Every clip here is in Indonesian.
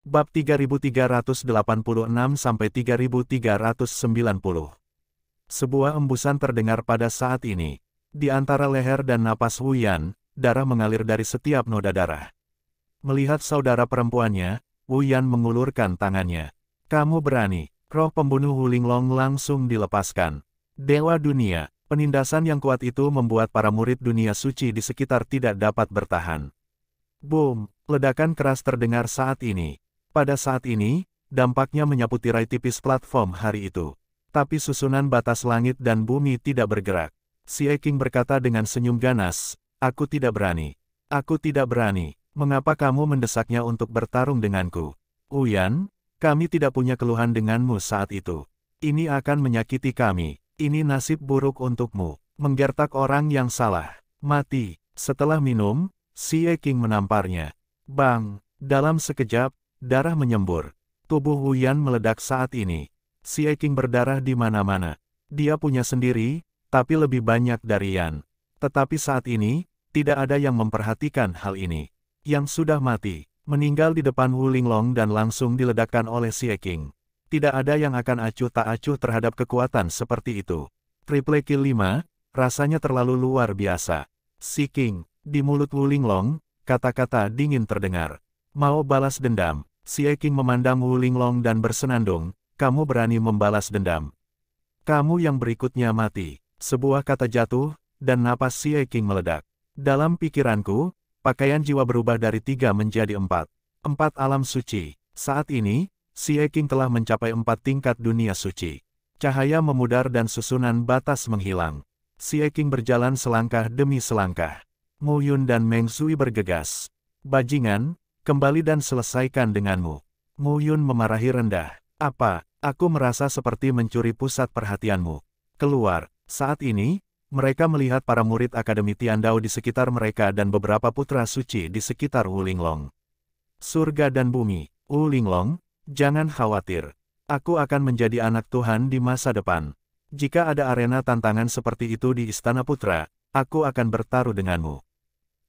Bab 3386 sampai 3390. Sebuah embusan terdengar pada saat ini. Di antara leher dan napas Wuyan, darah mengalir dari setiap noda darah. Melihat saudara perempuannya, Wuyan mengulurkan tangannya. Kamu berani. Roh pembunuh Long langsung dilepaskan. Dewa dunia, penindasan yang kuat itu membuat para murid dunia suci di sekitar tidak dapat bertahan. Boom, ledakan keras terdengar saat ini. Pada saat ini, dampaknya menyapu tirai tipis platform hari itu. Tapi susunan batas langit dan bumi tidak bergerak. Si Eking berkata dengan senyum ganas, Aku tidak berani. Aku tidak berani. Mengapa kamu mendesaknya untuk bertarung denganku? Uyan, kami tidak punya keluhan denganmu saat itu. Ini akan menyakiti kami. Ini nasib buruk untukmu. Menggertak orang yang salah. Mati. Setelah minum, si Eking menamparnya. Bang, dalam sekejap, Darah menyembur. Tubuh Wuyan meledak saat ini. Si Eking berdarah di mana-mana. Dia punya sendiri, tapi lebih banyak dari Yan. Tetapi saat ini, tidak ada yang memperhatikan hal ini. Yang sudah mati, meninggal di depan Wu Linglong dan langsung diledakkan oleh si Eking. Tidak ada yang akan acuh tak acuh terhadap kekuatan seperti itu. Triple kill 5, rasanya terlalu luar biasa. Si King, di mulut Wu Linglong, kata-kata dingin terdengar. Mau balas dendam, Si Eking memandang Wu Linglong dan bersenandung, kamu berani membalas dendam. Kamu yang berikutnya mati. Sebuah kata jatuh, dan napas si Eking meledak. Dalam pikiranku, pakaian jiwa berubah dari tiga menjadi empat. Empat alam suci. Saat ini, si Eking telah mencapai empat tingkat dunia suci. Cahaya memudar dan susunan batas menghilang. Si Eking berjalan selangkah demi selangkah. Mu Yun dan Meng Sui bergegas. Bajingan, Kembali dan selesaikan denganmu. Mu Yun memarahi rendah. Apa, aku merasa seperti mencuri pusat perhatianmu. Keluar. Saat ini, mereka melihat para murid Akademi Tiandao di sekitar mereka dan beberapa putra suci di sekitar Wu Linglong. Surga dan bumi, Wu Linglong, jangan khawatir. Aku akan menjadi anak Tuhan di masa depan. Jika ada arena tantangan seperti itu di Istana Putra, aku akan bertaruh denganmu.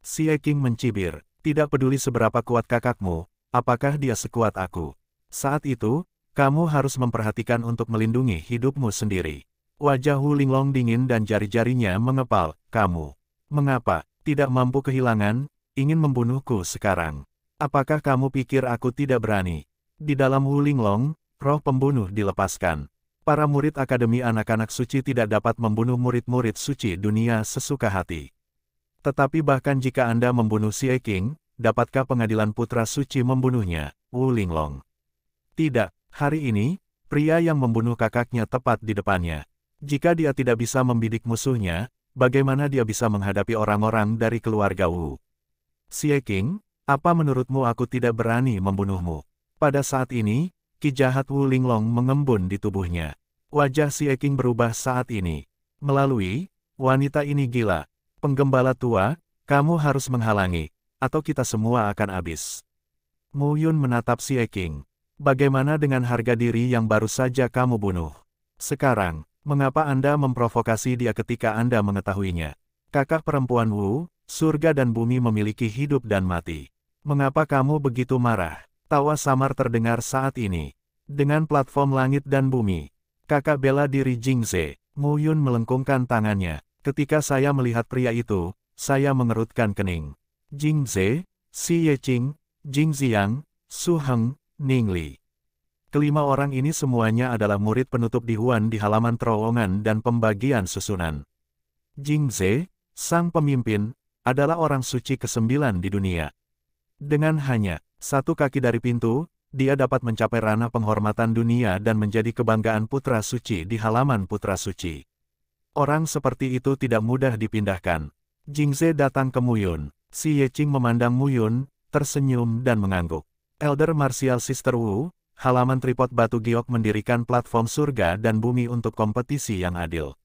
Xie King mencibir, tidak peduli seberapa kuat kakakmu, apakah dia sekuat aku. Saat itu, kamu harus memperhatikan untuk melindungi hidupmu sendiri. Wajah Hu Linglong dingin dan jari-jarinya mengepal, kamu. Mengapa, tidak mampu kehilangan, ingin membunuhku sekarang? Apakah kamu pikir aku tidak berani? Di dalam Hu Linglong, roh pembunuh dilepaskan. Para murid Akademi Anak-Anak Suci tidak dapat membunuh murid-murid suci dunia sesuka hati. Tetapi bahkan jika Anda membunuh Xie King, dapatkah pengadilan putra suci membunuhnya, Wu Linglong? Tidak, hari ini, pria yang membunuh kakaknya tepat di depannya. Jika dia tidak bisa membidik musuhnya, bagaimana dia bisa menghadapi orang-orang dari keluarga Wu? Xie King, apa menurutmu aku tidak berani membunuhmu? Pada saat ini, ki jahat Wu Linglong mengembun di tubuhnya. Wajah Xie King berubah saat ini. Melalui, wanita ini gila, Penggembala tua, kamu harus menghalangi, atau kita semua akan habis. Mu Yun menatap si Eking. Bagaimana dengan harga diri yang baru saja kamu bunuh? Sekarang, mengapa Anda memprovokasi dia ketika Anda mengetahuinya? Kakak perempuan Wu, surga dan bumi memiliki hidup dan mati. Mengapa kamu begitu marah? Tawa samar terdengar saat ini. Dengan platform langit dan bumi, kakak bela diri Jingze, Mu Yun melengkungkan tangannya, Ketika saya melihat pria itu, saya mengerutkan kening. Jing Ze, Si Qing, Jing Ziang, Su Heng, Ning Li. Kelima orang ini semuanya adalah murid penutup di Huan di halaman terowongan dan pembagian susunan. Jing Ze, sang pemimpin, adalah orang suci kesembilan di dunia. Dengan hanya satu kaki dari pintu, dia dapat mencapai ranah penghormatan dunia dan menjadi kebanggaan putra suci di halaman putra suci. Orang seperti itu tidak mudah dipindahkan. Jingze datang ke Muyun. Si Ye Yeching memandang Muyun, tersenyum dan mengangguk. Elder Martial Sister Wu, halaman tripod Batu Giok mendirikan platform surga dan bumi untuk kompetisi yang adil.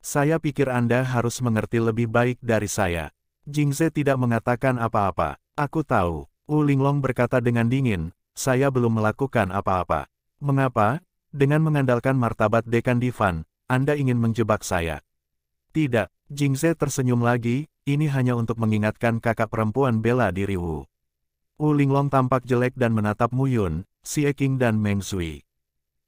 Saya pikir Anda harus mengerti lebih baik dari saya. Jingze tidak mengatakan apa-apa. Aku tahu, Wu Linglong berkata dengan dingin, saya belum melakukan apa-apa. Mengapa? Dengan mengandalkan martabat Dekan Divan, anda ingin menjebak saya. Tidak, Jingze tersenyum lagi, ini hanya untuk mengingatkan kakak perempuan bela diri Wu. Wu Linglong tampak jelek dan menatap Mu Yun, Xie Qing dan Meng Sui.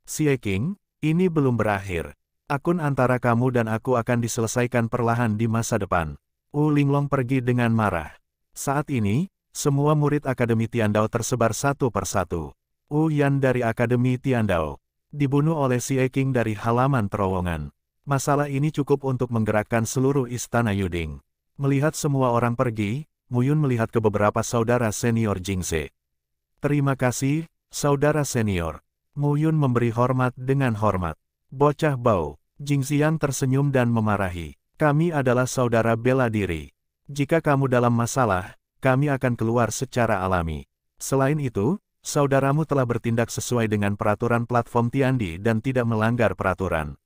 Xie Qing, ini belum berakhir. Akun antara kamu dan aku akan diselesaikan perlahan di masa depan. Wu Linglong pergi dengan marah. Saat ini, semua murid Akademi Tiandao tersebar satu persatu. Wu Yan dari Akademi Tiandao, dibunuh oleh Si Eking dari halaman terowongan. Masalah ini cukup untuk menggerakkan seluruh istana Yuding. Melihat semua orang pergi, Muyun melihat ke beberapa saudara senior Jingse. Terima kasih, saudara senior. Muyun memberi hormat dengan hormat. Bocah bau, Jingxian tersenyum dan memarahi. Kami adalah saudara bela diri. Jika kamu dalam masalah, kami akan keluar secara alami. Selain itu, Saudaramu telah bertindak sesuai dengan peraturan platform Tiandi dan tidak melanggar peraturan.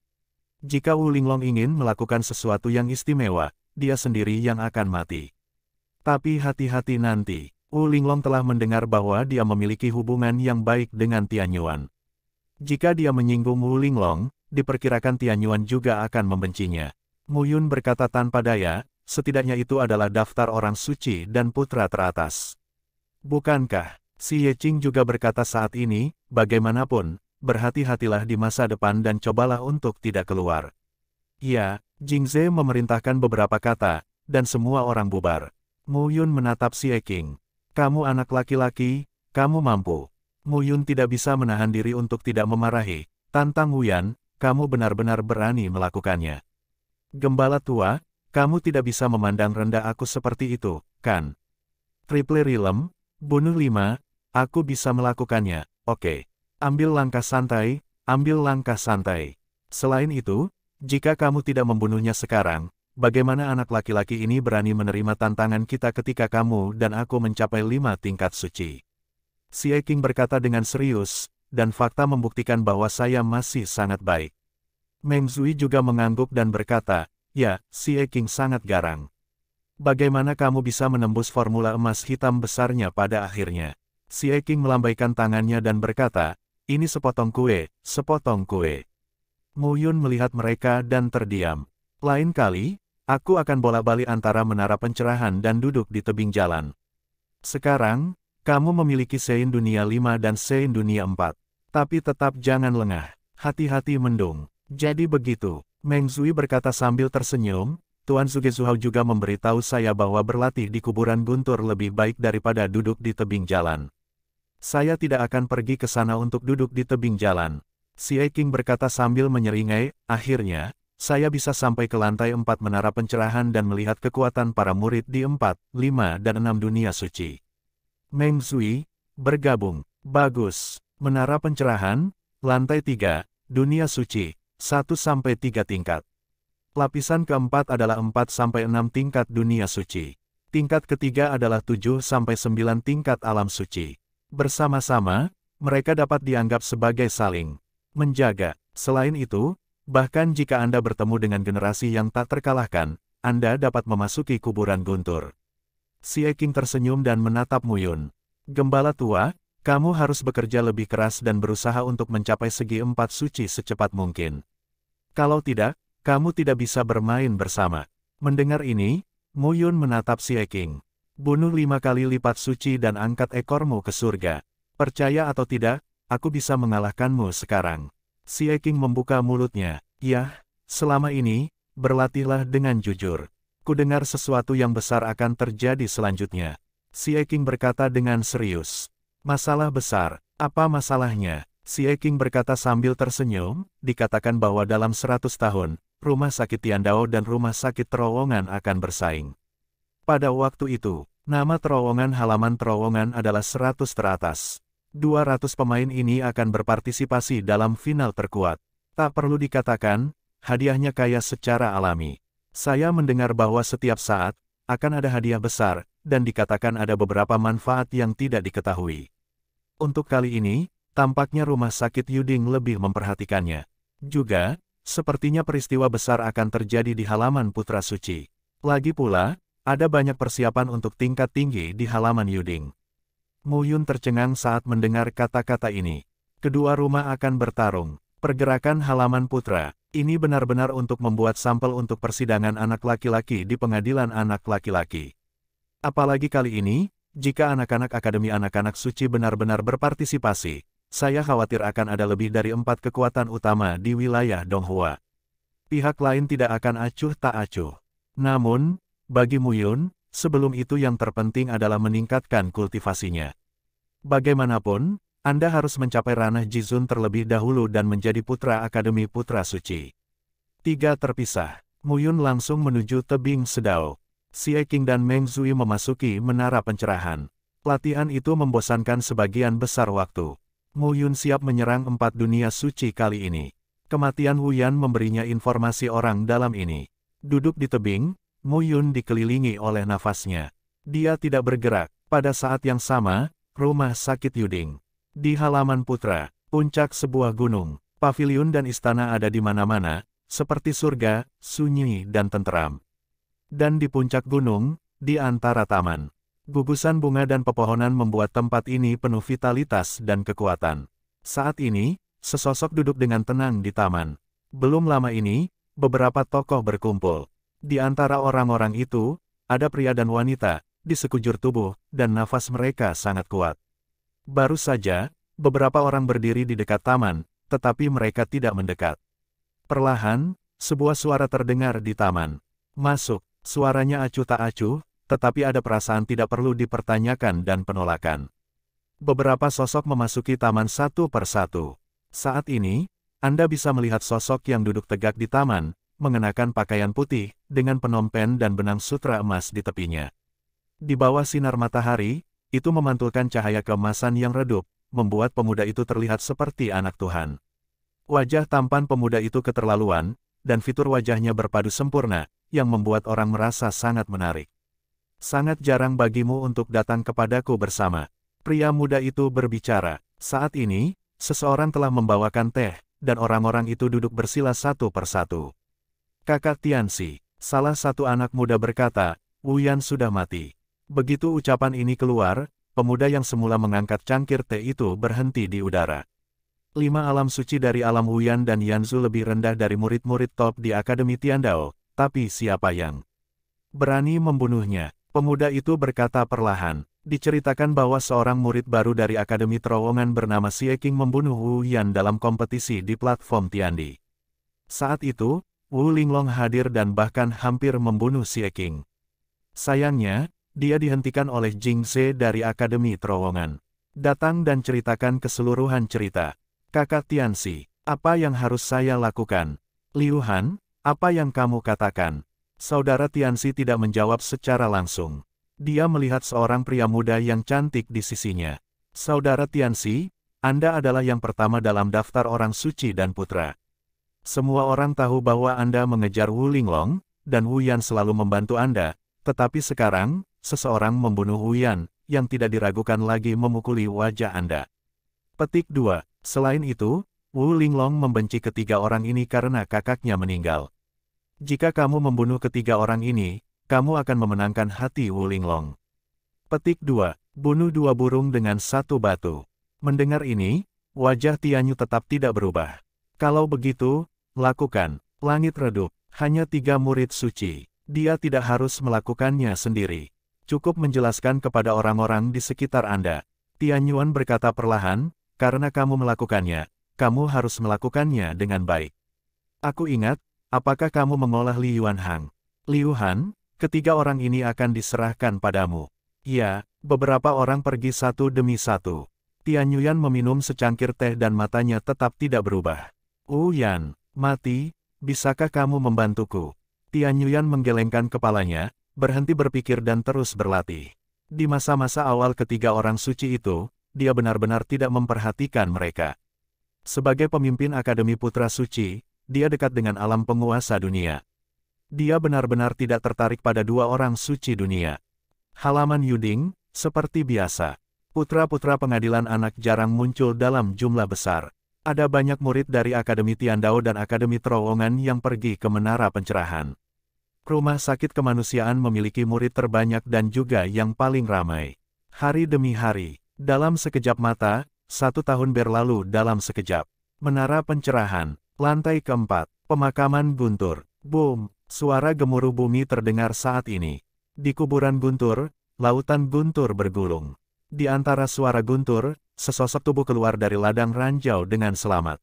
Jika Wu Linglong ingin melakukan sesuatu yang istimewa, dia sendiri yang akan mati. Tapi hati-hati nanti, Wu Linglong telah mendengar bahwa dia memiliki hubungan yang baik dengan Tianyuan. Jika dia menyinggung Wu Linglong, diperkirakan Tianyuan juga akan membencinya. Mu Yun berkata tanpa daya, setidaknya itu adalah daftar orang suci dan putra teratas. Bukankah? Si Ye Qing juga berkata saat ini, bagaimanapun, berhati-hatilah di masa depan dan cobalah untuk tidak keluar. Ya, Jingze memerintahkan beberapa kata, dan semua orang bubar. Mu Yun menatap si Ye Qing. Kamu anak laki-laki, kamu mampu. Mu Yun tidak bisa menahan diri untuk tidak memarahi. Tantang Yan, kamu benar-benar berani melakukannya. Gembala tua, kamu tidak bisa memandang rendah aku seperti itu, kan? Triple Rilem, Bunuh lima, aku bisa melakukannya, oke. Ambil langkah santai, ambil langkah santai. Selain itu, jika kamu tidak membunuhnya sekarang, bagaimana anak laki-laki ini berani menerima tantangan kita ketika kamu dan aku mencapai lima tingkat suci? Si King berkata dengan serius, dan fakta membuktikan bahwa saya masih sangat baik. Meng Zui juga mengangguk dan berkata, ya, si King sangat garang. Bagaimana kamu bisa menembus formula emas hitam besarnya pada akhirnya? Si Eking melambaikan tangannya dan berkata, ini sepotong kue, sepotong kue. Mu Yun melihat mereka dan terdiam. Lain kali, aku akan bola-balik antara menara pencerahan dan duduk di tebing jalan. Sekarang, kamu memiliki Sein Dunia 5 dan Sein Dunia 4. Tapi tetap jangan lengah. Hati-hati mendung. Jadi begitu, Meng Zui berkata sambil tersenyum, Tuan Sugesuhao juga memberitahu saya bahwa berlatih di kuburan Guntur lebih baik daripada duduk di tebing jalan. Saya tidak akan pergi ke sana untuk duduk di tebing jalan. Si King berkata sambil menyeringai, akhirnya, saya bisa sampai ke lantai empat menara pencerahan dan melihat kekuatan para murid di empat, lima dan enam dunia suci. Meng Zui, bergabung, bagus, menara pencerahan, lantai tiga, dunia suci, satu sampai tiga tingkat. Lapisan keempat adalah 4-6 tingkat dunia suci. Tingkat ketiga adalah 7-9 tingkat alam suci. Bersama-sama, mereka dapat dianggap sebagai saling menjaga. Selain itu, bahkan jika Anda bertemu dengan generasi yang tak terkalahkan, Anda dapat memasuki kuburan guntur. Si Eking tersenyum dan menatap Muyun. Gembala tua, kamu harus bekerja lebih keras dan berusaha untuk mencapai segi empat suci secepat mungkin. Kalau tidak, kamu tidak bisa bermain bersama. Mendengar ini, Mu Yun menatap si Eking. Bunuh lima kali lipat suci dan angkat ekormu ke surga. Percaya atau tidak, aku bisa mengalahkanmu sekarang. Si Eking membuka mulutnya. Yah, selama ini, berlatihlah dengan jujur. Kudengar sesuatu yang besar akan terjadi selanjutnya. Si Eking berkata dengan serius. Masalah besar, apa masalahnya? Si Eking berkata sambil tersenyum, dikatakan bahwa dalam seratus tahun, Rumah Sakit Tiandao dan Rumah Sakit Terowongan akan bersaing. Pada waktu itu, nama terowongan halaman terowongan adalah 100 teratas. 200 pemain ini akan berpartisipasi dalam final terkuat. Tak perlu dikatakan, hadiahnya kaya secara alami. Saya mendengar bahwa setiap saat, akan ada hadiah besar, dan dikatakan ada beberapa manfaat yang tidak diketahui. Untuk kali ini, tampaknya rumah sakit Yuding lebih memperhatikannya. Juga, Sepertinya peristiwa besar akan terjadi di halaman Putra Suci. Lagi pula, ada banyak persiapan untuk tingkat tinggi di halaman Yuding. Mu Yun tercengang saat mendengar kata-kata ini. Kedua rumah akan bertarung. Pergerakan halaman putra, ini benar-benar untuk membuat sampel untuk persidangan anak laki-laki di pengadilan anak laki-laki. Apalagi kali ini, jika anak-anak Akademi Anak-anak Suci benar-benar berpartisipasi, saya khawatir akan ada lebih dari empat kekuatan utama di wilayah Donghua. Pihak lain tidak akan acuh tak acuh. Namun, bagi Muyun, sebelum itu yang terpenting adalah meningkatkan kultivasinya. Bagaimanapun, Anda harus mencapai ranah Jizun terlebih dahulu dan menjadi putra Akademi Putra Suci. Tiga terpisah, Muyun langsung menuju tebing sedau. Si Eking dan Meng Zui memasuki menara pencerahan. Pelatihan itu membosankan sebagian besar waktu. Mu Yun siap menyerang empat dunia suci kali ini. Kematian Wu Yan memberinya informasi orang dalam ini. Duduk di tebing, Mu Yun dikelilingi oleh nafasnya. Dia tidak bergerak. Pada saat yang sama, rumah sakit Yuding. Di halaman putra, puncak sebuah gunung, pavilion dan istana ada di mana-mana, seperti surga, sunyi dan tenteram. Dan di puncak gunung, di antara taman, Gugusan bunga dan pepohonan membuat tempat ini penuh vitalitas dan kekuatan. Saat ini, sesosok duduk dengan tenang di taman. Belum lama ini, beberapa tokoh berkumpul. Di antara orang-orang itu, ada pria dan wanita, di sekujur tubuh, dan nafas mereka sangat kuat. Baru saja, beberapa orang berdiri di dekat taman, tetapi mereka tidak mendekat. Perlahan, sebuah suara terdengar di taman. Masuk, suaranya acuh tak acuh, tetapi ada perasaan tidak perlu dipertanyakan dan penolakan. Beberapa sosok memasuki taman satu per satu. Saat ini, Anda bisa melihat sosok yang duduk tegak di taman, mengenakan pakaian putih, dengan penompen dan benang sutra emas di tepinya. Di bawah sinar matahari, itu memantulkan cahaya keemasan yang redup, membuat pemuda itu terlihat seperti anak Tuhan. Wajah tampan pemuda itu keterlaluan, dan fitur wajahnya berpadu sempurna, yang membuat orang merasa sangat menarik. Sangat jarang bagimu untuk datang kepadaku bersama. Pria muda itu berbicara. Saat ini, seseorang telah membawakan teh, dan orang-orang itu duduk bersila satu persatu. Kakak Tianxi, salah satu anak muda berkata, Wuyan sudah mati. Begitu ucapan ini keluar, pemuda yang semula mengangkat cangkir teh itu berhenti di udara. Lima alam suci dari alam Wuyan dan Yanzu lebih rendah dari murid-murid top di Akademi Tiandao, tapi siapa yang berani membunuhnya? Pemuda itu berkata perlahan, diceritakan bahwa seorang murid baru dari Akademi Terowongan bernama Xie King membunuh Wu Yan dalam kompetisi di platform Tiandi. Saat itu, Wu Linglong hadir dan bahkan hampir membunuh Xie King. Sayangnya, dia dihentikan oleh Jing Se dari Akademi Terowongan. Datang dan ceritakan keseluruhan cerita. Kakak Tianxi, apa yang harus saya lakukan? Liu Han, apa yang kamu katakan? Saudara Tianxi tidak menjawab secara langsung. Dia melihat seorang pria muda yang cantik di sisinya. Saudara Tianxi, Anda adalah yang pertama dalam daftar orang suci dan putra. Semua orang tahu bahwa Anda mengejar Wu Linglong, dan Wu Yan selalu membantu Anda, tetapi sekarang, seseorang membunuh Wu Yan, yang tidak diragukan lagi memukuli wajah Anda. Petik 2. Selain itu, Wu Linglong membenci ketiga orang ini karena kakaknya meninggal. Jika kamu membunuh ketiga orang ini, kamu akan memenangkan hati Long. Petik 2. Bunuh dua burung dengan satu batu. Mendengar ini, wajah Tianyu tetap tidak berubah. Kalau begitu, lakukan. Langit redup, hanya tiga murid suci. Dia tidak harus melakukannya sendiri. Cukup menjelaskan kepada orang-orang di sekitar Anda. Tianyuan berkata perlahan, karena kamu melakukannya, kamu harus melakukannya dengan baik. Aku ingat, apakah kamu mengolah Li Yuan Hang? Liu Han, ketiga orang ini akan diserahkan padamu. Ya, beberapa orang pergi satu demi satu. Tian Yuan meminum secangkir teh dan matanya tetap tidak berubah. Wu Yan, mati, bisakah kamu membantuku? Tian Yuan menggelengkan kepalanya, berhenti berpikir dan terus berlatih. Di masa-masa awal ketiga orang suci itu, dia benar-benar tidak memperhatikan mereka. Sebagai pemimpin Akademi Putra Suci, dia dekat dengan alam penguasa dunia. Dia benar-benar tidak tertarik pada dua orang suci dunia. Halaman Yuding, seperti biasa, putra-putra pengadilan anak jarang muncul dalam jumlah besar. Ada banyak murid dari Akademi Tiandao dan Akademi Terowongan yang pergi ke Menara Pencerahan. Rumah sakit kemanusiaan memiliki murid terbanyak dan juga yang paling ramai. Hari demi hari, dalam sekejap mata, satu tahun berlalu dalam sekejap. Menara pencerahan, Lantai keempat, pemakaman Guntur. Boom, suara gemuruh bumi terdengar saat ini. Di kuburan Guntur, lautan Guntur bergulung. Di antara suara Guntur, sesosok tubuh keluar dari ladang ranjau dengan selamat.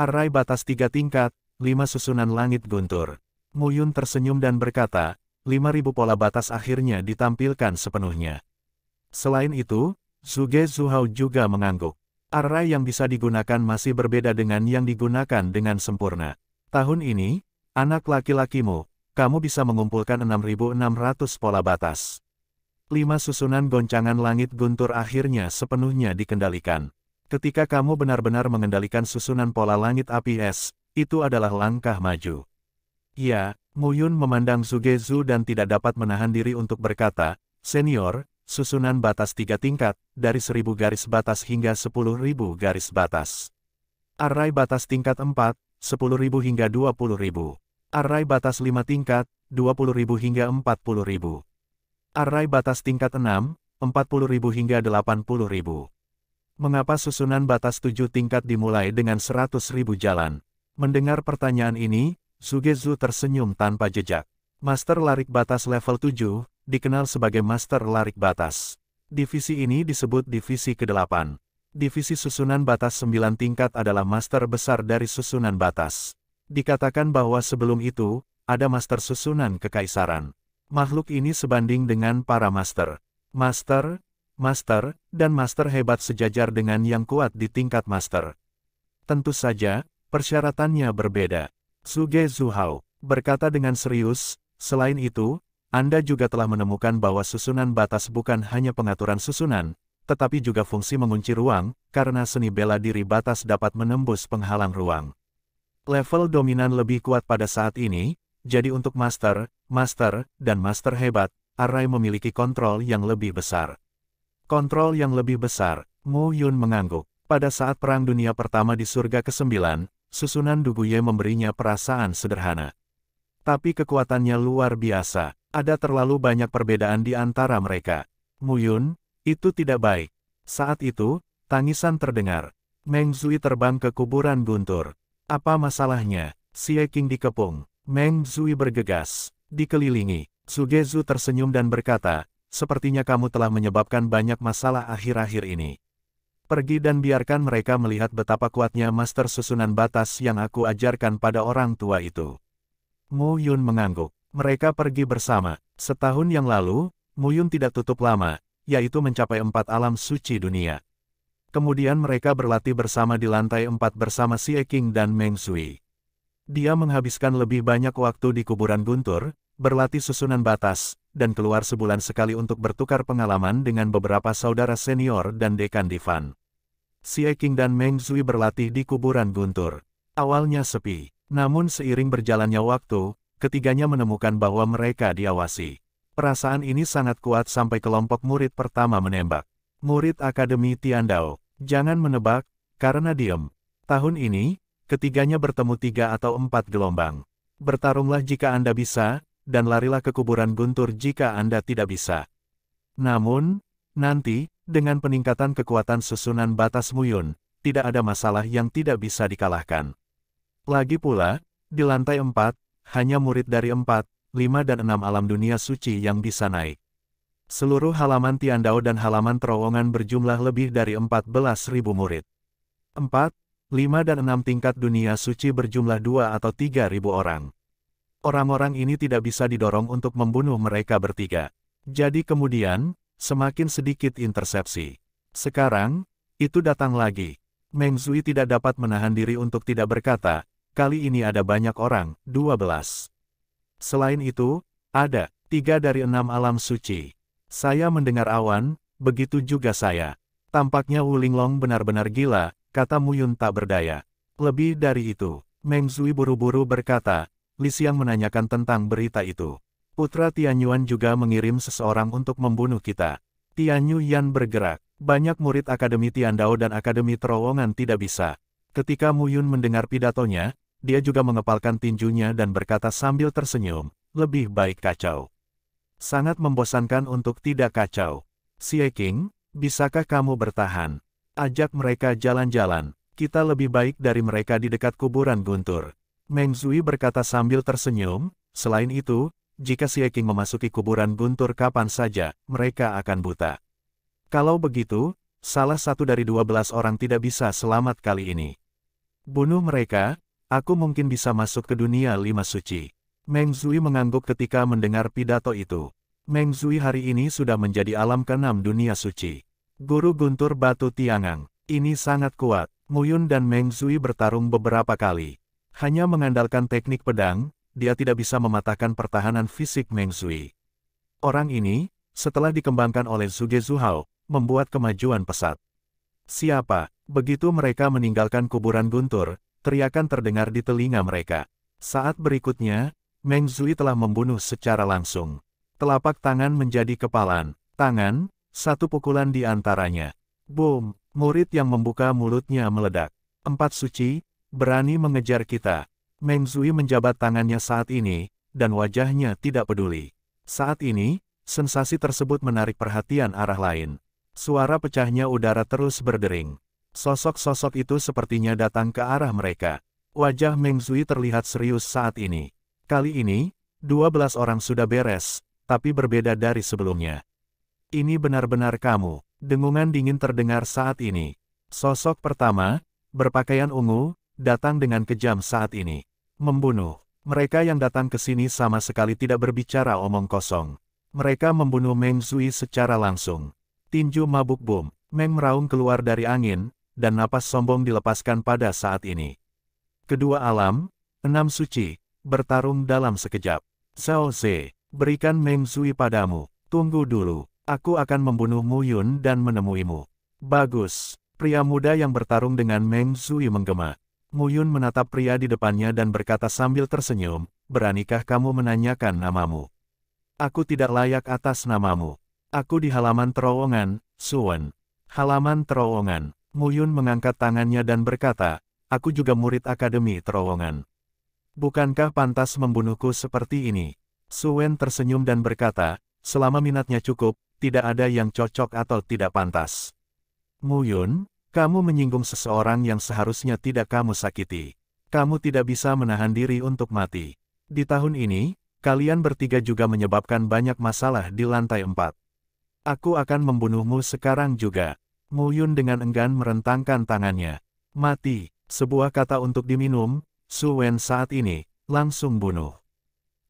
Arai batas tiga tingkat, lima susunan langit Guntur. Muyun tersenyum dan berkata, lima ribu pola batas akhirnya ditampilkan sepenuhnya. Selain itu, Zuge Zuhao juga mengangguk. Array yang bisa digunakan masih berbeda dengan yang digunakan dengan sempurna. Tahun ini, anak laki-lakimu, kamu bisa mengumpulkan 6.600 pola batas. Lima susunan goncangan langit guntur akhirnya sepenuhnya dikendalikan. Ketika kamu benar-benar mengendalikan susunan pola langit api es, itu adalah langkah maju. Ya, Muyun memandang Sugezu dan tidak dapat menahan diri untuk berkata, Senior, susunan batas tiga tingkat, dari 1000 garis batas hingga 10.000 garis batas. Array batas tingkat 4, 10.000 hingga 20.000. Array batas 5 tingkat, 20.000 hingga 40.000. Array batas tingkat 6, 40.000 hingga 80.000. Mengapa susunan batas 7 tingkat dimulai dengan 100.000 jalan? Mendengar pertanyaan ini, Sugezu tersenyum tanpa jejak. Master larik batas level 7, dikenal sebagai Master Larik Batas. Divisi ini disebut Divisi ke-8. Divisi susunan batas sembilan tingkat adalah master besar dari susunan batas. Dikatakan bahwa sebelum itu, ada master susunan kekaisaran. Makhluk ini sebanding dengan para master. Master, master, dan master hebat sejajar dengan yang kuat di tingkat master. Tentu saja, persyaratannya berbeda. Suge Zuhao berkata dengan serius, selain itu, anda juga telah menemukan bahwa susunan batas bukan hanya pengaturan susunan, tetapi juga fungsi mengunci ruang, karena seni bela diri batas dapat menembus penghalang ruang. Level dominan lebih kuat pada saat ini, jadi untuk master, master, dan master hebat, Arai memiliki kontrol yang lebih besar. Kontrol yang lebih besar, Mu Yun mengangguk. Pada saat Perang Dunia Pertama di Surga ke-9, susunan Duguye memberinya perasaan sederhana. Tapi kekuatannya luar biasa, ada terlalu banyak perbedaan di antara mereka. Muyun, itu tidak baik. Saat itu, tangisan terdengar. Meng Zui terbang ke kuburan guntur. Apa masalahnya? Xie King dikepung. Meng Zui bergegas. Dikelilingi. Sugezu tersenyum dan berkata, sepertinya kamu telah menyebabkan banyak masalah akhir-akhir ini. Pergi dan biarkan mereka melihat betapa kuatnya master susunan batas yang aku ajarkan pada orang tua itu. Mu Yun mengangguk. Mereka pergi bersama. Setahun yang lalu, Muyun tidak tutup lama, yaitu mencapai empat alam suci dunia. Kemudian mereka berlatih bersama di lantai empat bersama Si King dan Meng Sui. Dia menghabiskan lebih banyak waktu di kuburan guntur, berlatih susunan batas, dan keluar sebulan sekali untuk bertukar pengalaman dengan beberapa saudara senior dan dekan Divan. Si King dan Meng Sui berlatih di kuburan guntur. Awalnya sepi, namun seiring berjalannya waktu, ketiganya menemukan bahwa mereka diawasi. Perasaan ini sangat kuat sampai kelompok murid pertama menembak. Murid Akademi Tiandao, jangan menebak, karena diem. Tahun ini, ketiganya bertemu tiga atau empat gelombang. Bertarunglah jika Anda bisa, dan larilah ke kuburan guntur jika Anda tidak bisa. Namun, nanti, dengan peningkatan kekuatan susunan batas Muyun, tidak ada masalah yang tidak bisa dikalahkan. Lagi pula, di lantai empat, hanya murid dari empat, lima dan enam alam dunia suci yang bisa naik. Seluruh halaman Tiandao dan halaman terowongan berjumlah lebih dari empat belas ribu murid. Empat, lima dan enam tingkat dunia suci berjumlah dua atau tiga ribu orang. Orang-orang ini tidak bisa didorong untuk membunuh mereka bertiga. Jadi kemudian, semakin sedikit intersepsi. Sekarang, itu datang lagi. Meng Zui tidak dapat menahan diri untuk tidak berkata, kali ini ada banyak orang, 12. Selain itu, ada tiga dari enam alam suci. Saya mendengar awan, begitu juga saya. Tampaknya Wulinglong benar-benar gila, kata Muyun tak berdaya. Lebih dari itu, Meng Zui buru-buru berkata, Li Xiang menanyakan tentang berita itu. Putra Tianyuan juga mengirim seseorang untuk membunuh kita. Tianyuan bergerak. Banyak murid Akademi Tiandao dan Akademi Terowongan tidak bisa. Ketika Mu Yun mendengar pidatonya, dia juga mengepalkan tinjunya dan berkata sambil tersenyum, lebih baik kacau. Sangat membosankan untuk tidak kacau. Si King, bisakah kamu bertahan? Ajak mereka jalan-jalan, kita lebih baik dari mereka di dekat kuburan Guntur. Meng Zui berkata sambil tersenyum, selain itu, jika Si King memasuki kuburan Guntur kapan saja, mereka akan buta. Kalau begitu, salah satu dari dua belas orang tidak bisa selamat kali ini. Bunuh mereka, aku mungkin bisa masuk ke dunia lima suci. Meng Zui mengangguk ketika mendengar pidato itu. Meng Zui hari ini sudah menjadi alam keenam dunia suci. Guru Guntur Batu Tiangang, ini sangat kuat. Muyun dan Meng Zui bertarung beberapa kali. Hanya mengandalkan teknik pedang, dia tidak bisa mematahkan pertahanan fisik Meng Zui. Orang ini, setelah dikembangkan oleh Zuge Zuhao, membuat kemajuan pesat. Siapa Begitu mereka meninggalkan kuburan guntur, teriakan terdengar di telinga mereka. Saat berikutnya, Meng Zui telah membunuh secara langsung. Telapak tangan menjadi kepalan, tangan, satu pukulan di antaranya. Boom, murid yang membuka mulutnya meledak. Empat suci, berani mengejar kita. Meng Zui menjabat tangannya saat ini, dan wajahnya tidak peduli. Saat ini, sensasi tersebut menarik perhatian arah lain. Suara pecahnya udara terus berdering. Sosok-sosok itu sepertinya datang ke arah mereka. Wajah Meng Zui terlihat serius saat ini. Kali ini, 12 orang sudah beres, tapi berbeda dari sebelumnya. Ini benar-benar kamu. Dengungan dingin terdengar saat ini. Sosok pertama, berpakaian ungu, datang dengan kejam saat ini. Membunuh. Mereka yang datang ke sini sama sekali tidak berbicara omong kosong. Mereka membunuh Meng Zui secara langsung. Tinju mabuk bom. Meng meraung keluar dari angin, dan napas sombong dilepaskan pada saat ini. Kedua alam, enam suci, bertarung dalam sekejap. Zhao Ze, berikan Meng Zui padamu. Tunggu dulu, aku akan membunuhmu Yun dan menemuimu. Bagus, pria muda yang bertarung dengan Meng Zui menggema. Muyun menatap pria di depannya dan berkata sambil tersenyum, beranikah kamu menanyakan namamu? Aku tidak layak atas namamu. Aku di halaman terowongan, Suwen. Halaman terowongan. Muyun mengangkat tangannya dan berkata, aku juga murid Akademi Terowongan. Bukankah pantas membunuhku seperti ini? Suen tersenyum dan berkata, selama minatnya cukup, tidak ada yang cocok atau tidak pantas. Muyun, kamu menyinggung seseorang yang seharusnya tidak kamu sakiti. Kamu tidak bisa menahan diri untuk mati. Di tahun ini, kalian bertiga juga menyebabkan banyak masalah di lantai empat. Aku akan membunuhmu sekarang juga. Mu Yun dengan enggan merentangkan tangannya. Mati, sebuah kata untuk diminum, Su Wen saat ini, langsung bunuh.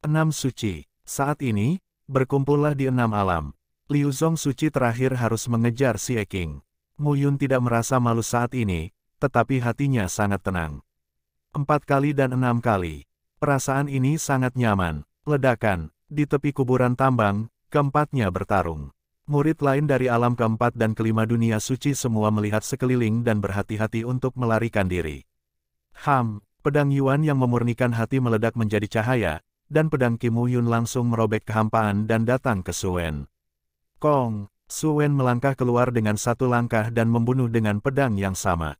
Enam suci, saat ini, berkumpullah di enam alam. Liu Zong suci terakhir harus mengejar si Eking. Mu Yun tidak merasa malu saat ini, tetapi hatinya sangat tenang. Empat kali dan enam kali. Perasaan ini sangat nyaman. Ledakan, di tepi kuburan tambang, keempatnya bertarung. Murid lain dari alam keempat dan kelima dunia suci semua melihat sekeliling dan berhati-hati untuk melarikan diri. Ham, pedang Yuan yang memurnikan hati meledak menjadi cahaya, dan pedang Kim Yun langsung merobek kehampaan dan datang ke Suwen. Kong, Suwen melangkah keluar dengan satu langkah dan membunuh dengan pedang yang sama.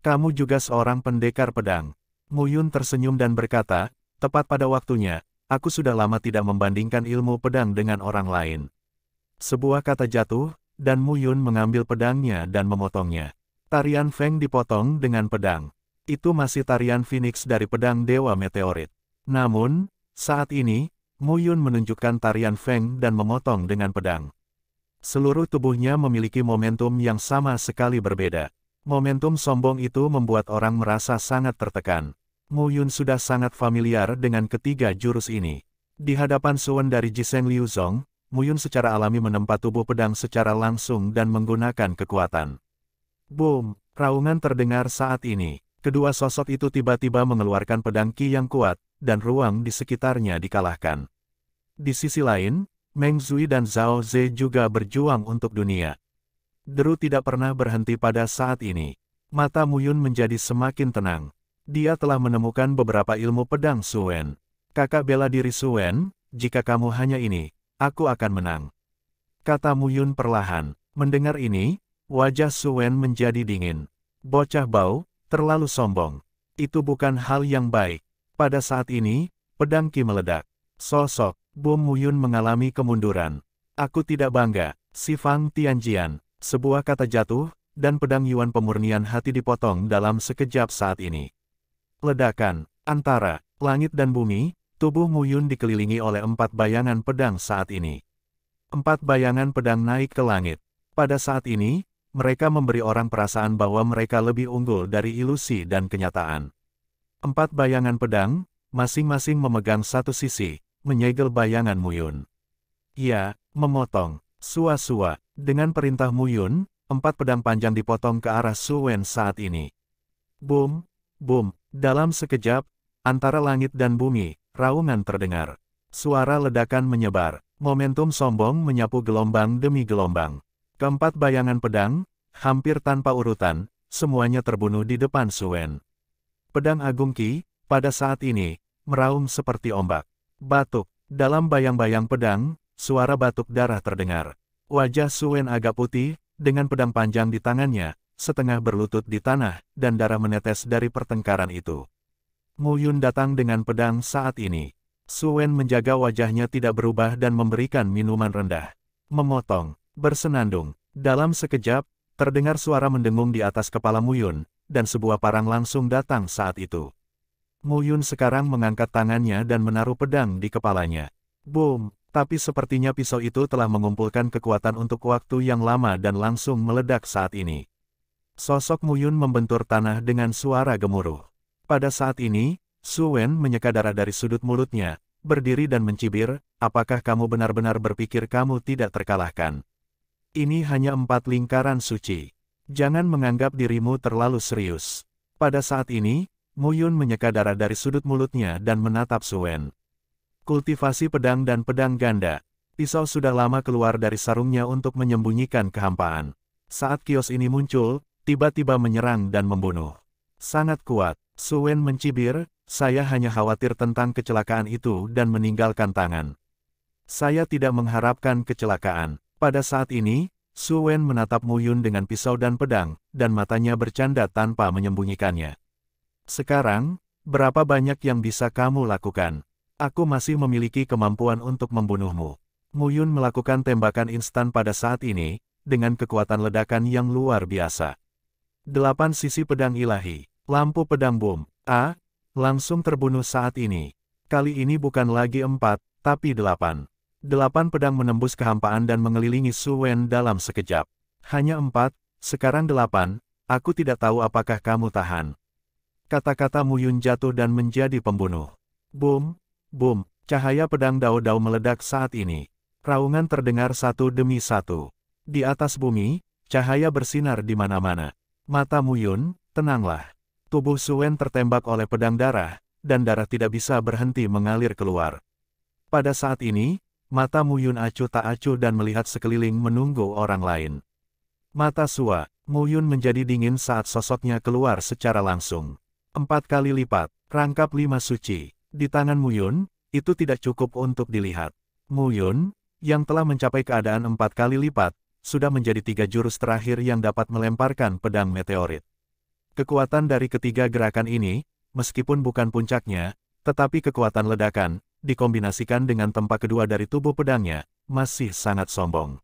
Kamu juga seorang pendekar pedang. Muyun tersenyum dan berkata, tepat pada waktunya, aku sudah lama tidak membandingkan ilmu pedang dengan orang lain. Sebuah kata jatuh, dan Mu Yun mengambil pedangnya dan memotongnya. Tarian Feng dipotong dengan pedang. Itu masih tarian Phoenix dari pedang Dewa Meteorit. Namun, saat ini, Mu Yun menunjukkan tarian Feng dan memotong dengan pedang. Seluruh tubuhnya memiliki momentum yang sama sekali berbeda. Momentum sombong itu membuat orang merasa sangat tertekan. Mu Yun sudah sangat familiar dengan ketiga jurus ini. Di hadapan Suwen dari Jiseng Liu Zong, Muyun secara alami menempa tubuh pedang secara langsung dan menggunakan kekuatan. Boom! Raungan terdengar saat ini. Kedua sosok itu tiba-tiba mengeluarkan pedang Ki yang kuat, dan ruang di sekitarnya dikalahkan. Di sisi lain, Meng Zui dan Zhao Ze juga berjuang untuk dunia. Deru tidak pernah berhenti pada saat ini. Mata Muyun menjadi semakin tenang. Dia telah menemukan beberapa ilmu pedang Suwen. Kakak bela diri Suwen, jika kamu hanya ini, aku akan menang. Kata Muyun perlahan. Mendengar ini, wajah Suen menjadi dingin. Bocah bau, terlalu sombong. Itu bukan hal yang baik. Pada saat ini, pedang Ki meledak. Sosok, Mu Muyun mengalami kemunduran. Aku tidak bangga, si Fang Tianjian. Sebuah kata jatuh, dan pedang Yuan pemurnian hati dipotong dalam sekejap saat ini. Ledakan, antara langit dan bumi, Tubuh Yun dikelilingi oleh empat bayangan pedang saat ini. Empat bayangan pedang naik ke langit. Pada saat ini, mereka memberi orang perasaan bahwa mereka lebih unggul dari ilusi dan kenyataan. Empat bayangan pedang, masing-masing memegang satu sisi, menyegel bayangan Muyun. Ia, memotong, sua-sua, dengan perintah Muyun, empat pedang panjang dipotong ke arah Suwen saat ini. Boom, boom, dalam sekejap, antara langit dan bumi, Raungan terdengar. Suara ledakan menyebar. Momentum sombong menyapu gelombang demi gelombang. Keempat bayangan pedang, hampir tanpa urutan, semuanya terbunuh di depan Suwen. Pedang Agung Ki, pada saat ini, meraung seperti ombak. Batuk, dalam bayang-bayang pedang, suara batuk darah terdengar. Wajah Suwen agak putih, dengan pedang panjang di tangannya, setengah berlutut di tanah, dan darah menetes dari pertengkaran itu. Mu Yun datang dengan pedang saat ini. Su Wen menjaga wajahnya tidak berubah dan memberikan minuman rendah. Memotong, bersenandung. Dalam sekejap, terdengar suara mendengung di atas kepala Mu Yun, dan sebuah parang langsung datang saat itu. Mu Yun sekarang mengangkat tangannya dan menaruh pedang di kepalanya. Boom! Tapi sepertinya pisau itu telah mengumpulkan kekuatan untuk waktu yang lama dan langsung meledak saat ini. Sosok Muyun membentur tanah dengan suara gemuruh. Pada saat ini, Su Wen menyeka darah dari sudut mulutnya, berdiri dan mencibir, apakah kamu benar-benar berpikir kamu tidak terkalahkan? Ini hanya empat lingkaran suci. Jangan menganggap dirimu terlalu serius. Pada saat ini, Muyun menyeka darah dari sudut mulutnya dan menatap Suen. Kultivasi pedang dan pedang ganda. Pisau sudah lama keluar dari sarungnya untuk menyembunyikan kehampaan. Saat kios ini muncul, tiba-tiba menyerang dan membunuh. Sangat kuat, Suen mencibir, saya hanya khawatir tentang kecelakaan itu dan meninggalkan tangan. Saya tidak mengharapkan kecelakaan. Pada saat ini, Suen menatap Muyun dengan pisau dan pedang, dan matanya bercanda tanpa menyembunyikannya. Sekarang, berapa banyak yang bisa kamu lakukan? Aku masih memiliki kemampuan untuk membunuhmu. Muyun melakukan tembakan instan pada saat ini, dengan kekuatan ledakan yang luar biasa. Delapan sisi pedang ilahi. Lampu pedang bom. A. Langsung terbunuh saat ini. Kali ini bukan lagi empat, tapi delapan. Delapan pedang menembus kehampaan dan mengelilingi Su Wen dalam sekejap. Hanya empat, sekarang delapan, aku tidak tahu apakah kamu tahan. Kata-kata Mu Yun jatuh dan menjadi pembunuh. Boom, boom, cahaya pedang dao-dao meledak saat ini. Raungan terdengar satu demi satu. Di atas bumi, cahaya bersinar di mana-mana. Mata Muyun, tenanglah. Tubuh Suen tertembak oleh pedang darah, dan darah tidak bisa berhenti mengalir keluar. Pada saat ini, mata Muyun acuh tak acuh dan melihat sekeliling menunggu orang lain. Mata Sua, Muyun menjadi dingin saat sosoknya keluar secara langsung. Empat kali lipat, rangkap lima suci. Di tangan Muyun, itu tidak cukup untuk dilihat. Muyun, yang telah mencapai keadaan empat kali lipat, sudah menjadi tiga jurus terakhir yang dapat melemparkan pedang meteorit. Kekuatan dari ketiga gerakan ini, meskipun bukan puncaknya, tetapi kekuatan ledakan, dikombinasikan dengan tempat kedua dari tubuh pedangnya, masih sangat sombong.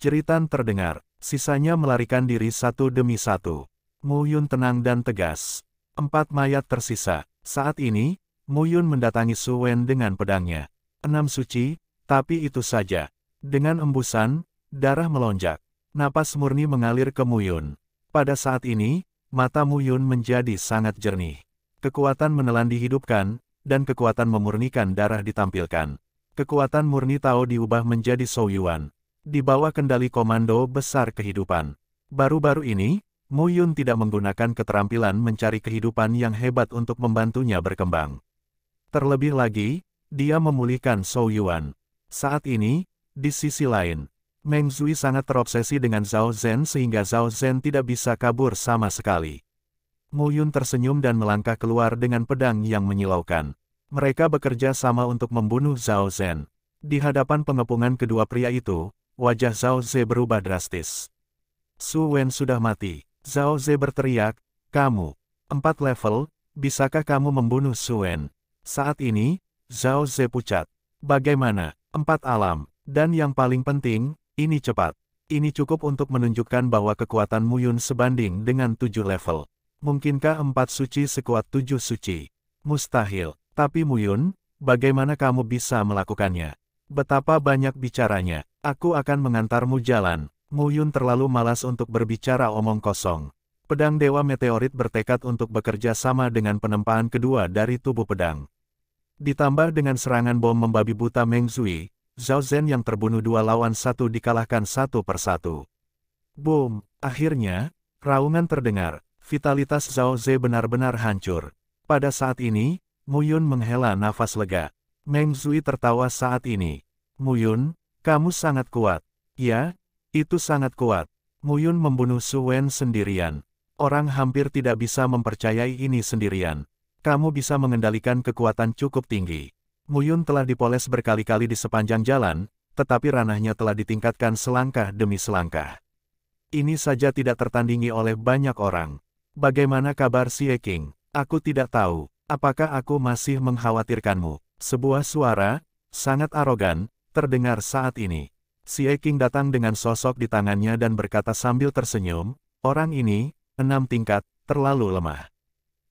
Ceritan terdengar, sisanya melarikan diri satu demi satu. Muyun tenang dan tegas. Empat mayat tersisa. Saat ini, Muyun mendatangi Suwen dengan pedangnya. Enam suci, tapi itu saja. Dengan embusan, Darah melonjak. Napas murni mengalir ke Muyun. Pada saat ini, mata Muyun menjadi sangat jernih. Kekuatan menelan dihidupkan, dan kekuatan memurnikan darah ditampilkan. Kekuatan murni Tao diubah menjadi Souyuan. Di bawah kendali komando besar kehidupan. Baru-baru ini, Muyun tidak menggunakan keterampilan mencari kehidupan yang hebat untuk membantunya berkembang. Terlebih lagi, dia memulihkan Souyuan. Saat ini, di sisi lain, Meng Zui sangat terobsesi dengan Zhao Zhen sehingga Zhao Zhen tidak bisa kabur sama sekali. Mu Yun tersenyum dan melangkah keluar dengan pedang yang menyilaukan. Mereka bekerja sama untuk membunuh Zhao Zhen. Di hadapan pengepungan kedua pria itu, wajah Zhao Zhe berubah drastis. Su Wen sudah mati. Zhao Zhe berteriak, Kamu, empat level, bisakah kamu membunuh Su Wen? Saat ini, Zhao Zhe pucat. Bagaimana, empat alam, dan yang paling penting, ini cepat. Ini cukup untuk menunjukkan bahwa kekuatan Muyun sebanding dengan tujuh level. Mungkinkah empat suci sekuat tujuh suci? Mustahil. Tapi Muyun, bagaimana kamu bisa melakukannya? Betapa banyak bicaranya. Aku akan mengantarmu jalan. Muyun terlalu malas untuk berbicara omong kosong. Pedang Dewa Meteorit bertekad untuk bekerja sama dengan penempaan kedua dari tubuh pedang. Ditambah dengan serangan bom membabi buta Meng Zui, Zhao Zhen yang terbunuh dua lawan satu dikalahkan satu persatu. Boom! Akhirnya, raungan terdengar, vitalitas Zhao Zhe benar-benar hancur. Pada saat ini, Mu Yun menghela nafas lega. Meng Zui tertawa saat ini. Mu Yun, kamu sangat kuat. Ya, itu sangat kuat. Mu Yun membunuh Su Wen sendirian. Orang hampir tidak bisa mempercayai ini sendirian. Kamu bisa mengendalikan kekuatan cukup tinggi. Muyun telah dipoles berkali-kali di sepanjang jalan, tetapi ranahnya telah ditingkatkan selangkah demi selangkah. Ini saja tidak tertandingi oleh banyak orang. Bagaimana kabar si Eking? Aku tidak tahu. Apakah aku masih mengkhawatirkanmu? Sebuah suara, sangat arogan, terdengar saat ini. Si Eking datang dengan sosok di tangannya dan berkata sambil tersenyum, Orang ini, enam tingkat, terlalu lemah.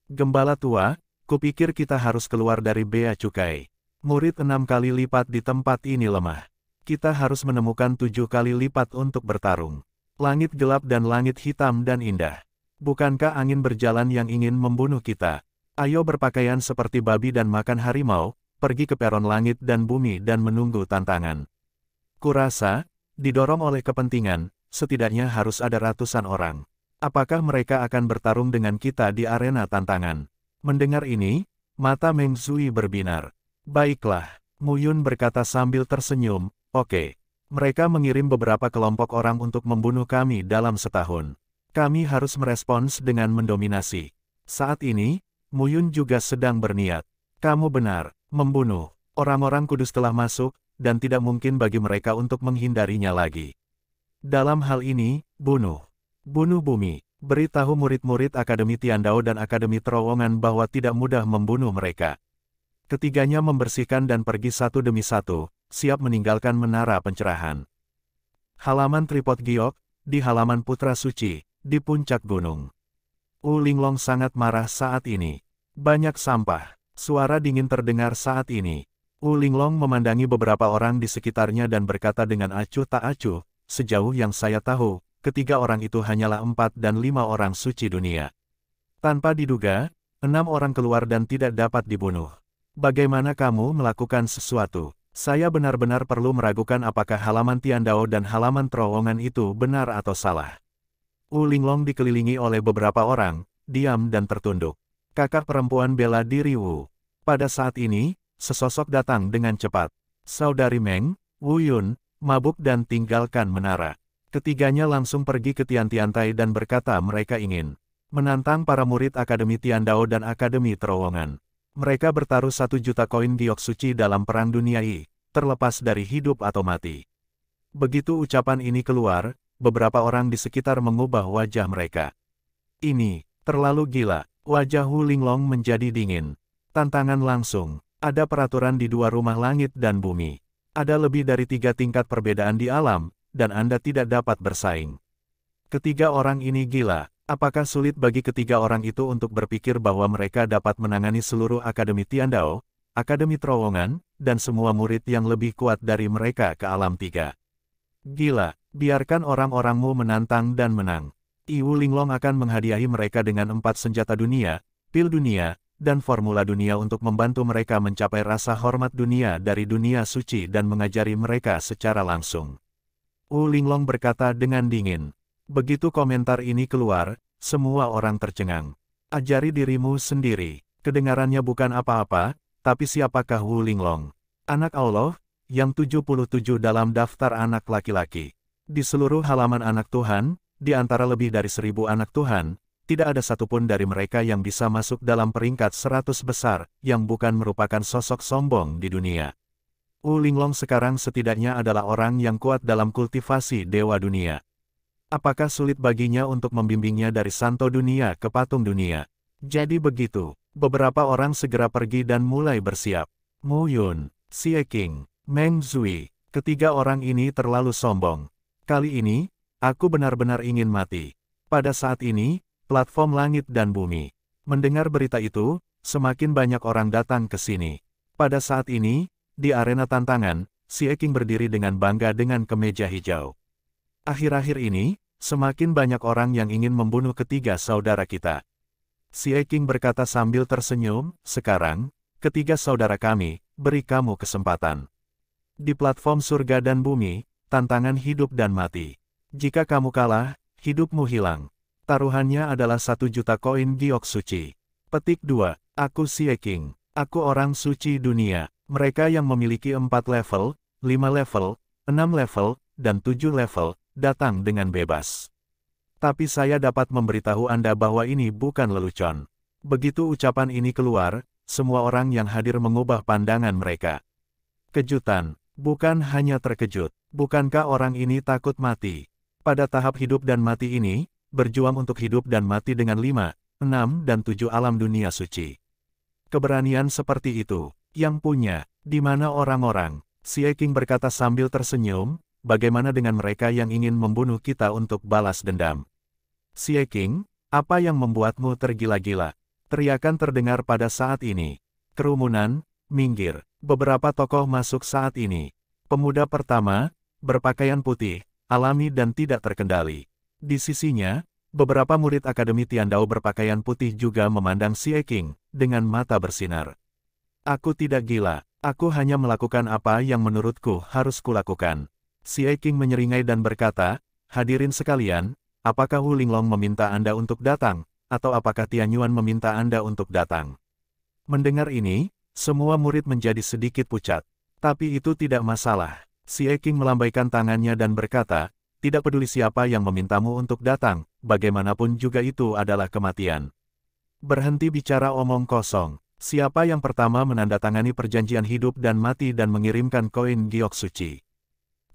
Gembala tua, kupikir kita harus keluar dari bea cukai. Murid enam kali lipat di tempat ini lemah. Kita harus menemukan tujuh kali lipat untuk bertarung. Langit gelap dan langit hitam dan indah. Bukankah angin berjalan yang ingin membunuh kita? Ayo berpakaian seperti babi dan makan harimau, pergi ke peron langit dan bumi dan menunggu tantangan. Kurasa, didorong oleh kepentingan, setidaknya harus ada ratusan orang. Apakah mereka akan bertarung dengan kita di arena tantangan? Mendengar ini, mata Meng Zui berbinar. Baiklah, Muyun berkata sambil tersenyum, oke. Okay. Mereka mengirim beberapa kelompok orang untuk membunuh kami dalam setahun. Kami harus merespons dengan mendominasi. Saat ini, Muyun juga sedang berniat. Kamu benar, membunuh. Orang-orang kudus telah masuk, dan tidak mungkin bagi mereka untuk menghindarinya lagi. Dalam hal ini, bunuh. Bunuh bumi. Beritahu murid-murid Akademi Tiandao dan Akademi Terowongan bahwa tidak mudah membunuh mereka. Ketiganya membersihkan dan pergi satu demi satu, siap meninggalkan menara pencerahan. Halaman Tripod Giok, di halaman Putra Suci, di puncak gunung. U Linglong sangat marah saat ini. Banyak sampah. Suara dingin terdengar saat ini. U Linglong memandangi beberapa orang di sekitarnya dan berkata dengan acuh tak acuh, sejauh yang saya tahu, ketiga orang itu hanyalah empat dan lima orang suci dunia. Tanpa diduga, enam orang keluar dan tidak dapat dibunuh. Bagaimana kamu melakukan sesuatu? Saya benar-benar perlu meragukan apakah halaman Tiandao dan halaman terowongan itu benar atau salah. Wu Linglong dikelilingi oleh beberapa orang, diam dan tertunduk. Kakak perempuan bela diri Wu. Pada saat ini, sesosok datang dengan cepat. Saudari Meng, Wu Yun, mabuk dan tinggalkan menara. Ketiganya langsung pergi ke Tiantai dan berkata mereka ingin menantang para murid Akademi Tiandao dan Akademi Terowongan. Mereka bertaruh satu juta koin giok suci dalam perang dunia I, terlepas dari hidup atau mati. Begitu ucapan ini keluar, beberapa orang di sekitar mengubah wajah mereka. Ini, terlalu gila, wajah Hu Linglong menjadi dingin. Tantangan langsung, ada peraturan di dua rumah langit dan bumi. Ada lebih dari tiga tingkat perbedaan di alam, dan Anda tidak dapat bersaing. Ketiga orang ini gila, Apakah sulit bagi ketiga orang itu untuk berpikir bahwa mereka dapat menangani seluruh Akademi Tiandao, Akademi Terowongan, dan semua murid yang lebih kuat dari mereka ke alam tiga? Gila, biarkan orang-orangmu menantang dan menang. Iwu Linglong akan menghadiahi mereka dengan empat senjata dunia, pil dunia, dan formula dunia untuk membantu mereka mencapai rasa hormat dunia dari dunia suci dan mengajari mereka secara langsung. Wu Linglong berkata dengan dingin. Begitu komentar ini keluar, semua orang tercengang. Ajari dirimu sendiri. Kedengarannya bukan apa-apa, tapi siapakah Wu Linglong? Anak Allah, yang 77 dalam daftar anak laki-laki. Di seluruh halaman anak Tuhan, di antara lebih dari seribu anak Tuhan, tidak ada satupun dari mereka yang bisa masuk dalam peringkat seratus besar, yang bukan merupakan sosok sombong di dunia. Wu Linglong sekarang setidaknya adalah orang yang kuat dalam kultivasi dewa dunia. Apakah sulit baginya untuk membimbingnya dari santo dunia ke patung dunia? Jadi begitu, beberapa orang segera pergi dan mulai bersiap. Mu Yun, Xie King, Meng Zui, ketiga orang ini terlalu sombong. Kali ini, aku benar-benar ingin mati. Pada saat ini, platform langit dan bumi. Mendengar berita itu, semakin banyak orang datang ke sini. Pada saat ini, di arena tantangan, Xie King berdiri dengan bangga dengan kemeja hijau. Akhir-akhir ini, semakin banyak orang yang ingin membunuh ketiga saudara kita. Si Eking berkata sambil tersenyum, sekarang, ketiga saudara kami, beri kamu kesempatan. Di platform surga dan bumi, tantangan hidup dan mati. Jika kamu kalah, hidupmu hilang. Taruhannya adalah satu juta koin giok suci. Petik 2. Aku si Eking. Aku orang suci dunia. Mereka yang memiliki empat level, lima level, enam level, dan tujuh level, datang dengan bebas. Tapi saya dapat memberitahu Anda bahwa ini bukan lelucon. Begitu ucapan ini keluar, semua orang yang hadir mengubah pandangan mereka. Kejutan, bukan hanya terkejut. Bukankah orang ini takut mati? Pada tahap hidup dan mati ini, berjuang untuk hidup dan mati dengan lima, enam dan tujuh alam dunia suci. Keberanian seperti itu, yang punya, di mana orang-orang, Si Eking berkata sambil tersenyum, bagaimana dengan mereka yang ingin membunuh kita untuk balas dendam? Xie King, apa yang membuatmu tergila-gila? Teriakan terdengar pada saat ini. Kerumunan, minggir. Beberapa tokoh masuk saat ini. Pemuda pertama, berpakaian putih, alami dan tidak terkendali. Di sisinya, beberapa murid Akademi Tiandao berpakaian putih juga memandang Xie King, dengan mata bersinar. Aku tidak gila, aku hanya melakukan apa yang menurutku harus kulakukan. Si Eking menyeringai dan berkata, hadirin sekalian, apakah Hu Linglong meminta Anda untuk datang, atau apakah Tian Yuan meminta Anda untuk datang? Mendengar ini, semua murid menjadi sedikit pucat. Tapi itu tidak masalah. Si Eking melambaikan tangannya dan berkata, tidak peduli siapa yang memintamu untuk datang, bagaimanapun juga itu adalah kematian. Berhenti bicara omong kosong. Siapa yang pertama menandatangani perjanjian hidup dan mati dan mengirimkan koin giok suci?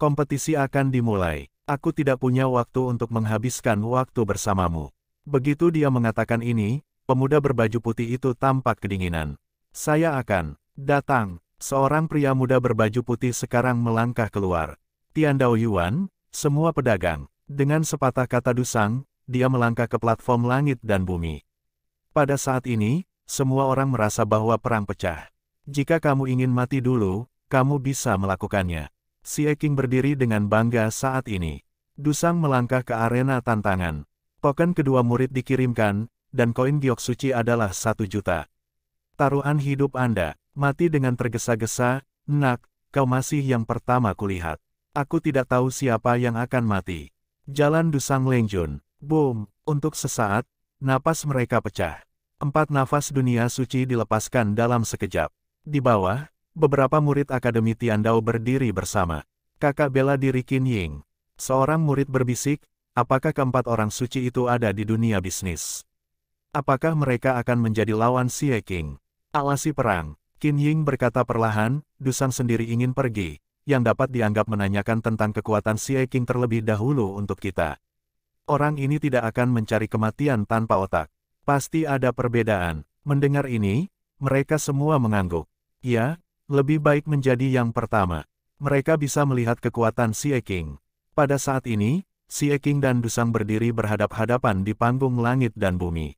Kompetisi akan dimulai. Aku tidak punya waktu untuk menghabiskan waktu bersamamu. Begitu dia mengatakan ini, pemuda berbaju putih itu tampak kedinginan. Saya akan datang. Seorang pria muda berbaju putih sekarang melangkah keluar. Dao Yuan, semua pedagang. Dengan sepatah kata dusang, dia melangkah ke platform langit dan bumi. Pada saat ini, semua orang merasa bahwa perang pecah. Jika kamu ingin mati dulu, kamu bisa melakukannya. Si Eking berdiri dengan bangga saat ini. Dusang melangkah ke arena tantangan. Token kedua murid dikirimkan, dan koin giok suci adalah satu juta. Taruhan hidup Anda, mati dengan tergesa-gesa, nak, kau masih yang pertama kulihat. Aku tidak tahu siapa yang akan mati. Jalan Dusang Lengjun, boom, untuk sesaat, napas mereka pecah. Empat nafas dunia suci dilepaskan dalam sekejap. Di bawah, Beberapa murid Akademi Tiandao berdiri bersama. Kakak bela diri Qin Ying. Seorang murid berbisik, apakah keempat orang suci itu ada di dunia bisnis? Apakah mereka akan menjadi lawan Xie King? Alasi perang, Qin Ying berkata perlahan, Dusan sendiri ingin pergi, yang dapat dianggap menanyakan tentang kekuatan Xie King terlebih dahulu untuk kita. Orang ini tidak akan mencari kematian tanpa otak. Pasti ada perbedaan. Mendengar ini, mereka semua mengangguk. Ya, lebih baik menjadi yang pertama. Mereka bisa melihat kekuatan Si King. Pada saat ini, Si King dan Dusang berdiri berhadap-hadapan di panggung langit dan bumi.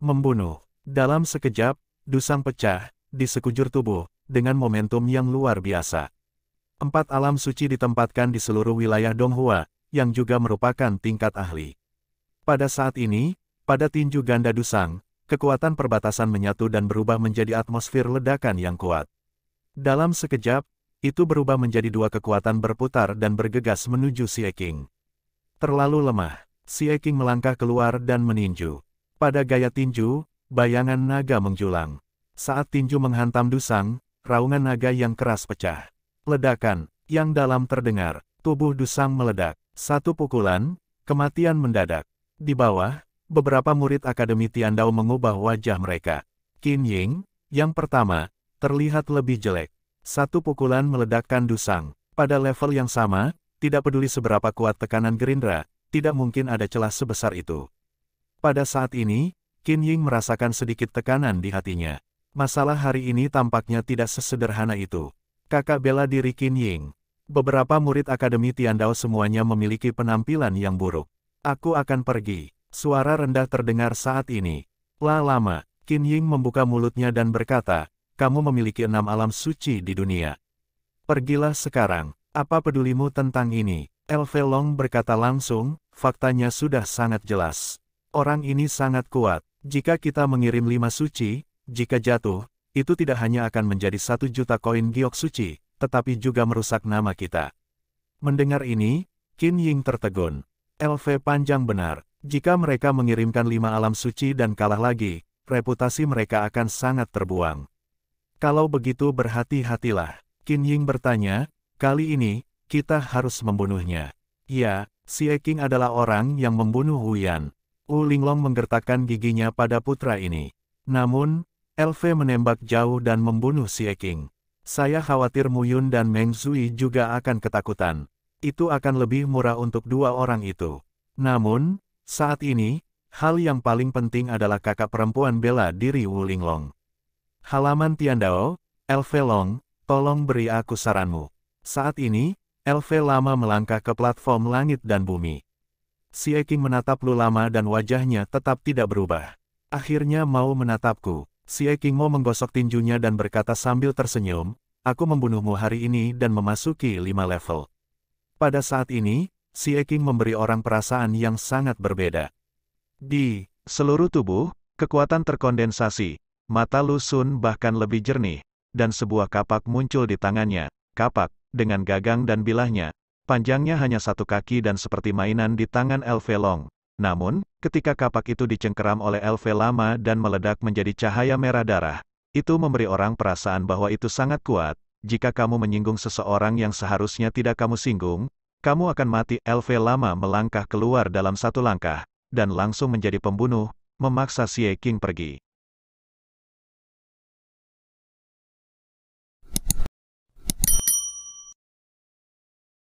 Membunuh. Dalam sekejap, Dusang pecah, di sekujur tubuh, dengan momentum yang luar biasa. Empat alam suci ditempatkan di seluruh wilayah Donghua, yang juga merupakan tingkat ahli. Pada saat ini, pada tinju ganda Dusang, kekuatan perbatasan menyatu dan berubah menjadi atmosfer ledakan yang kuat. Dalam sekejap, itu berubah menjadi dua kekuatan berputar dan bergegas menuju Si Eking. Terlalu lemah, Si Eking melangkah keluar dan meninju. Pada gaya tinju, bayangan naga menjulang. Saat tinju menghantam Dusang, raungan naga yang keras pecah. Ledakan, yang dalam terdengar, tubuh Dusang meledak. Satu pukulan, kematian mendadak. Di bawah, beberapa murid Akademi Tiandao mengubah wajah mereka. Qin Ying, yang pertama, terlihat lebih jelek. Satu pukulan meledakkan Dusang. Pada level yang sama, tidak peduli seberapa kuat tekanan Gerindra, tidak mungkin ada celah sebesar itu. Pada saat ini, Qin Ying merasakan sedikit tekanan di hatinya. Masalah hari ini tampaknya tidak sesederhana itu. Kakak bela diri Qin Ying. Beberapa murid Akademi Tian Dao semuanya memiliki penampilan yang buruk. Aku akan pergi. Suara rendah terdengar saat ini. La lama, Qin Ying membuka mulutnya dan berkata, kamu memiliki enam alam suci di dunia. Pergilah sekarang, apa pedulimu tentang ini? Elve Long berkata langsung, faktanya sudah sangat jelas. Orang ini sangat kuat, jika kita mengirim lima suci, jika jatuh, itu tidak hanya akan menjadi satu juta koin giok suci, tetapi juga merusak nama kita. Mendengar ini, Qin Ying tertegun. Elve panjang benar. Jika mereka mengirimkan lima alam suci dan kalah lagi, reputasi mereka akan sangat terbuang. Kalau begitu berhati-hatilah. Qin Ying bertanya, kali ini, kita harus membunuhnya. Ya, si Eking adalah orang yang membunuh Huyan. Wu Linglong menggertakkan giginya pada putra ini. Namun, LV menembak jauh dan membunuh si Eking. Saya khawatir Mu Yun dan Meng Zui juga akan ketakutan. Itu akan lebih murah untuk dua orang itu. Namun, saat ini, hal yang paling penting adalah kakak perempuan bela diri Wu Linglong. Halaman Tiandao, LV Long, tolong beri aku saranmu. Saat ini, LV lama melangkah ke platform langit dan bumi. Si Eking menatap Lu lama dan wajahnya tetap tidak berubah. Akhirnya mau menatapku. Si Eking mau menggosok tinjunya dan berkata sambil tersenyum, aku membunuhmu hari ini dan memasuki lima level. Pada saat ini, si Eking memberi orang perasaan yang sangat berbeda. Di seluruh tubuh, kekuatan terkondensasi, Mata Lusun bahkan lebih jernih, dan sebuah kapak muncul di tangannya. Kapak, dengan gagang dan bilahnya, panjangnya hanya satu kaki dan seperti mainan di tangan Elfe Long. Namun, ketika kapak itu dicengkeram oleh Elfe lama dan meledak menjadi cahaya merah darah, itu memberi orang perasaan bahwa itu sangat kuat. Jika kamu menyinggung seseorang yang seharusnya tidak kamu singgung, kamu akan mati. Elfe lama melangkah keluar dalam satu langkah, dan langsung menjadi pembunuh, memaksa Xie King pergi.